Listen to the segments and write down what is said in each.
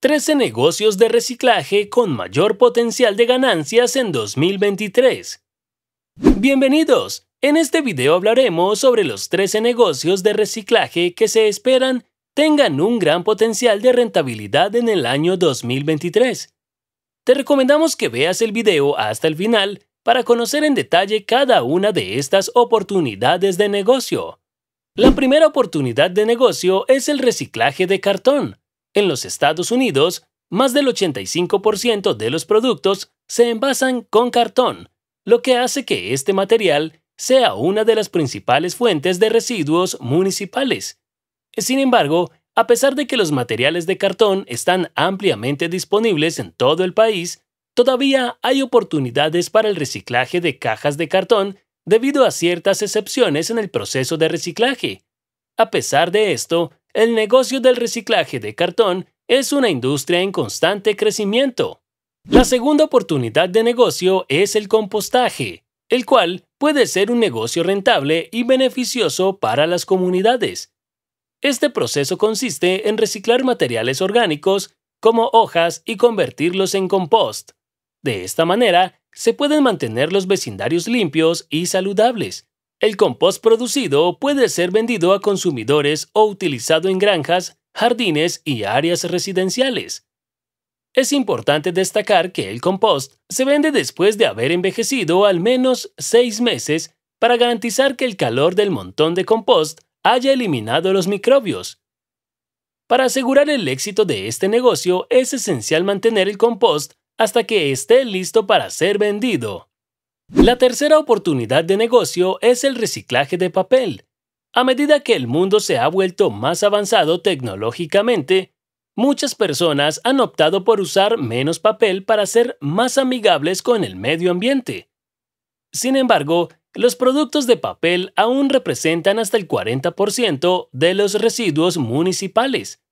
13 negocios de reciclaje con mayor potencial de ganancias en 2023. Bienvenidos, en este video hablaremos sobre los 13 negocios de reciclaje que se esperan tengan un gran potencial de rentabilidad en el año 2023. Te recomendamos que veas el video hasta el final para conocer en detalle cada una de estas oportunidades de negocio. La primera oportunidad de negocio es el reciclaje de cartón en los Estados Unidos, más del 85% de los productos se envasan con cartón, lo que hace que este material sea una de las principales fuentes de residuos municipales. Sin embargo, a pesar de que los materiales de cartón están ampliamente disponibles en todo el país, todavía hay oportunidades para el reciclaje de cajas de cartón debido a ciertas excepciones en el proceso de reciclaje. A pesar de esto, el negocio del reciclaje de cartón es una industria en constante crecimiento. La segunda oportunidad de negocio es el compostaje, el cual puede ser un negocio rentable y beneficioso para las comunidades. Este proceso consiste en reciclar materiales orgánicos como hojas y convertirlos en compost. De esta manera, se pueden mantener los vecindarios limpios y saludables, el compost producido puede ser vendido a consumidores o utilizado en granjas, jardines y áreas residenciales. Es importante destacar que el compost se vende después de haber envejecido al menos seis meses para garantizar que el calor del montón de compost haya eliminado los microbios. Para asegurar el éxito de este negocio es esencial mantener el compost hasta que esté listo para ser vendido. La tercera oportunidad de negocio es el reciclaje de papel. A medida que el mundo se ha vuelto más avanzado tecnológicamente, muchas personas han optado por usar menos papel para ser más amigables con el medio ambiente. Sin embargo, los productos de papel aún representan hasta el 40% de los residuos municipales.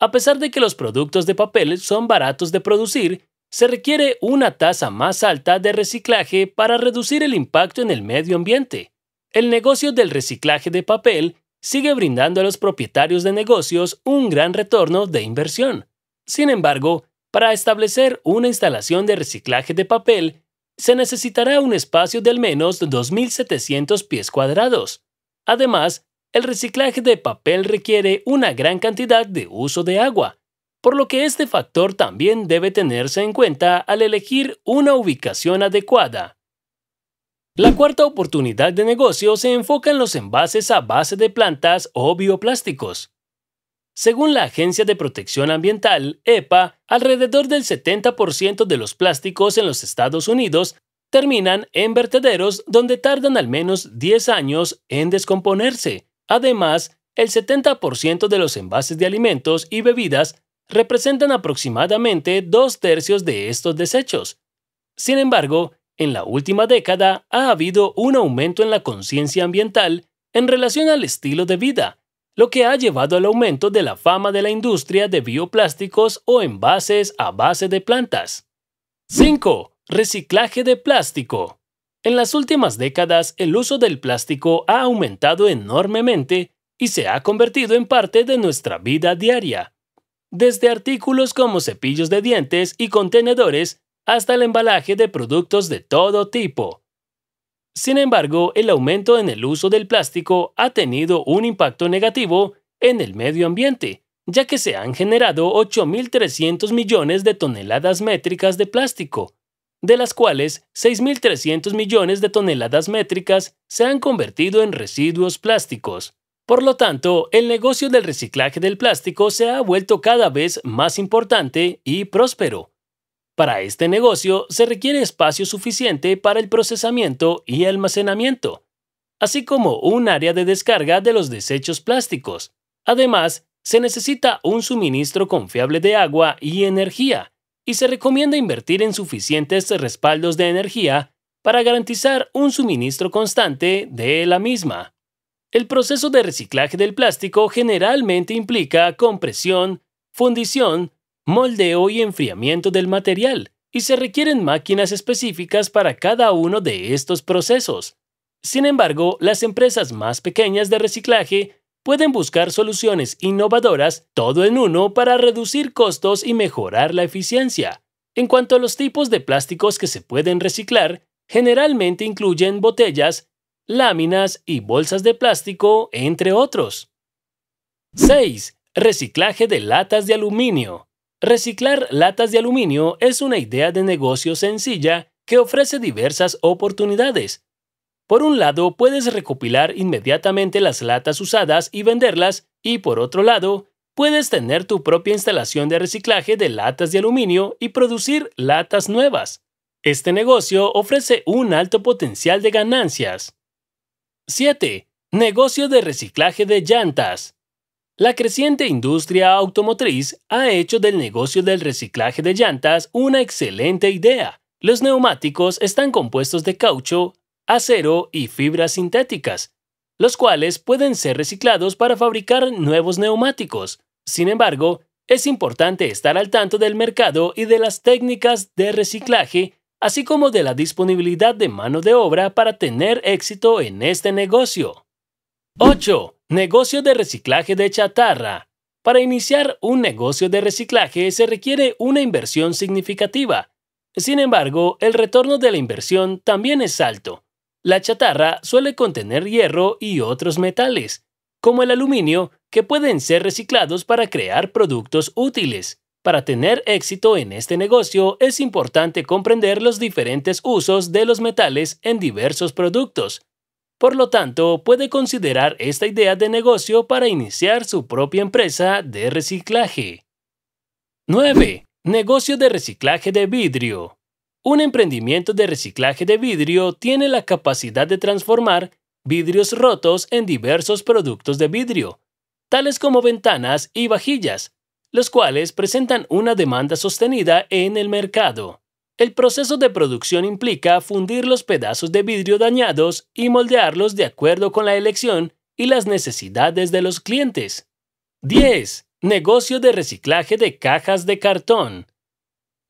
A pesar de que los productos de papel son baratos de producir, se requiere una tasa más alta de reciclaje para reducir el impacto en el medio ambiente. El negocio del reciclaje de papel sigue brindando a los propietarios de negocios un gran retorno de inversión. Sin embargo, para establecer una instalación de reciclaje de papel, se necesitará un espacio de al menos 2.700 pies cuadrados. Además, el reciclaje de papel requiere una gran cantidad de uso de agua, por lo que este factor también debe tenerse en cuenta al elegir una ubicación adecuada. La cuarta oportunidad de negocio se enfoca en los envases a base de plantas o bioplásticos. Según la Agencia de Protección Ambiental, EPA, alrededor del 70% de los plásticos en los Estados Unidos terminan en vertederos donde tardan al menos 10 años en descomponerse. Además, el 70% de los envases de alimentos y bebidas representan aproximadamente dos tercios de estos desechos. Sin embargo, en la última década ha habido un aumento en la conciencia ambiental en relación al estilo de vida, lo que ha llevado al aumento de la fama de la industria de bioplásticos o envases a base de plantas. 5. Reciclaje de plástico. En las últimas décadas, el uso del plástico ha aumentado enormemente y se ha convertido en parte de nuestra vida diaria desde artículos como cepillos de dientes y contenedores hasta el embalaje de productos de todo tipo. Sin embargo, el aumento en el uso del plástico ha tenido un impacto negativo en el medio ambiente, ya que se han generado 8.300 millones de toneladas métricas de plástico, de las cuales 6.300 millones de toneladas métricas se han convertido en residuos plásticos. Por lo tanto, el negocio del reciclaje del plástico se ha vuelto cada vez más importante y próspero. Para este negocio se requiere espacio suficiente para el procesamiento y almacenamiento, así como un área de descarga de los desechos plásticos. Además, se necesita un suministro confiable de agua y energía, y se recomienda invertir en suficientes respaldos de energía para garantizar un suministro constante de la misma. El proceso de reciclaje del plástico generalmente implica compresión, fundición, moldeo y enfriamiento del material, y se requieren máquinas específicas para cada uno de estos procesos. Sin embargo, las empresas más pequeñas de reciclaje pueden buscar soluciones innovadoras todo en uno para reducir costos y mejorar la eficiencia. En cuanto a los tipos de plásticos que se pueden reciclar, generalmente incluyen botellas, láminas y bolsas de plástico, entre otros. 6. Reciclaje de latas de aluminio. Reciclar latas de aluminio es una idea de negocio sencilla que ofrece diversas oportunidades. Por un lado, puedes recopilar inmediatamente las latas usadas y venderlas, y por otro lado, puedes tener tu propia instalación de reciclaje de latas de aluminio y producir latas nuevas. Este negocio ofrece un alto potencial de ganancias. 7. Negocio de reciclaje de llantas. La creciente industria automotriz ha hecho del negocio del reciclaje de llantas una excelente idea. Los neumáticos están compuestos de caucho, acero y fibras sintéticas, los cuales pueden ser reciclados para fabricar nuevos neumáticos. Sin embargo, es importante estar al tanto del mercado y de las técnicas de reciclaje así como de la disponibilidad de mano de obra para tener éxito en este negocio. 8. Negocio de reciclaje de chatarra. Para iniciar un negocio de reciclaje se requiere una inversión significativa. Sin embargo, el retorno de la inversión también es alto. La chatarra suele contener hierro y otros metales, como el aluminio, que pueden ser reciclados para crear productos útiles. Para tener éxito en este negocio es importante comprender los diferentes usos de los metales en diversos productos. Por lo tanto, puede considerar esta idea de negocio para iniciar su propia empresa de reciclaje. 9. Negocio de reciclaje de vidrio. Un emprendimiento de reciclaje de vidrio tiene la capacidad de transformar vidrios rotos en diversos productos de vidrio, tales como ventanas y vajillas, los cuales presentan una demanda sostenida en el mercado. El proceso de producción implica fundir los pedazos de vidrio dañados y moldearlos de acuerdo con la elección y las necesidades de los clientes. 10. Negocio de reciclaje de cajas de cartón.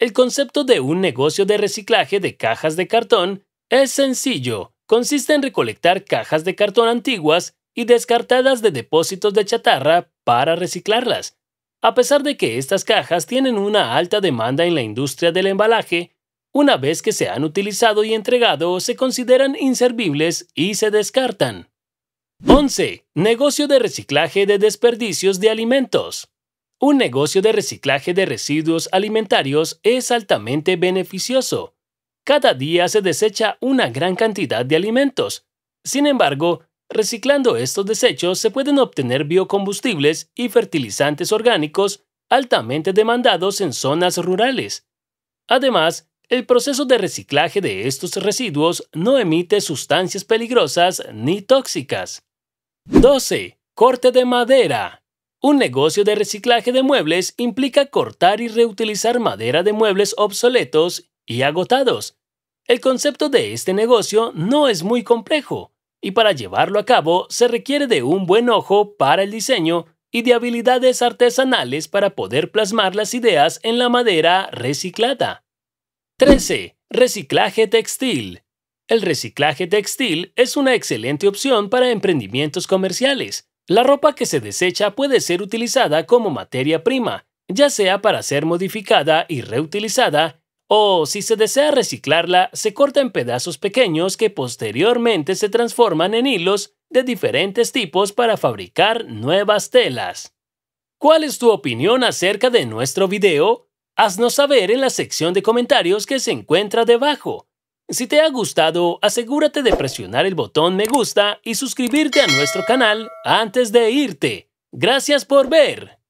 El concepto de un negocio de reciclaje de cajas de cartón es sencillo. Consiste en recolectar cajas de cartón antiguas y descartadas de depósitos de chatarra para reciclarlas, a pesar de que estas cajas tienen una alta demanda en la industria del embalaje, una vez que se han utilizado y entregado, se consideran inservibles y se descartan. 11. Negocio de reciclaje de desperdicios de alimentos. Un negocio de reciclaje de residuos alimentarios es altamente beneficioso. Cada día se desecha una gran cantidad de alimentos. Sin embargo, Reciclando estos desechos se pueden obtener biocombustibles y fertilizantes orgánicos altamente demandados en zonas rurales. Además, el proceso de reciclaje de estos residuos no emite sustancias peligrosas ni tóxicas. 12. Corte de madera. Un negocio de reciclaje de muebles implica cortar y reutilizar madera de muebles obsoletos y agotados. El concepto de este negocio no es muy complejo y para llevarlo a cabo se requiere de un buen ojo para el diseño y de habilidades artesanales para poder plasmar las ideas en la madera reciclada. 13. Reciclaje textil. El reciclaje textil es una excelente opción para emprendimientos comerciales. La ropa que se desecha puede ser utilizada como materia prima, ya sea para ser modificada y reutilizada, o, si se desea reciclarla, se corta en pedazos pequeños que posteriormente se transforman en hilos de diferentes tipos para fabricar nuevas telas. ¿Cuál es tu opinión acerca de nuestro video? Haznos saber en la sección de comentarios que se encuentra debajo. Si te ha gustado, asegúrate de presionar el botón me gusta y suscribirte a nuestro canal antes de irte. Gracias por ver.